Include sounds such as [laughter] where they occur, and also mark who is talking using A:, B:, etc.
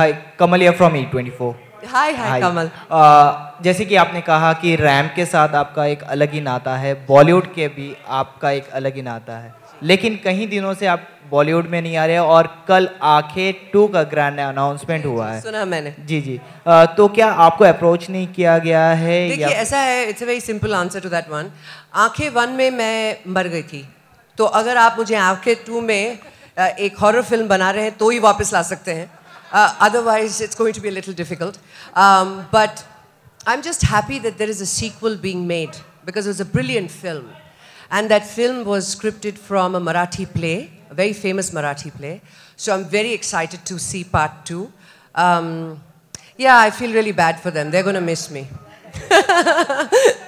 A: हाय कमल या from E twenty four hi hi Kamal जैसे कि आपने कहा कि रैम के साथ आपका एक अलग ही नाता है बॉलीवुड के भी आपका एक अलग ही नाता है लेकिन कहीं दिनों से आप बॉलीवुड में नहीं आ रहे और कल आखे टू का ग्रैंड अनाउंसमेंट हुआ है सुना मैंने जी जी आ, तो क्या आपको अप्रोच नहीं किया गया है देखिए ऐसा
B: है it's a very simple answer to that one आंखें वन में मैं मर गई थी तो अगर आप मुझे आंखें टू में एक हॉरर फिल्म बना रहे हैं तो ही वापस ला सकते हैं Uh, otherwise, it's going to be a little difficult. Um, but I'm just happy that there is a sequel being made because it was a brilliant film. And that film was scripted from a Marathi play, a very famous Marathi play. So I'm very excited to see part two. Um, yeah, I feel really bad for them. They're going to miss me. [laughs]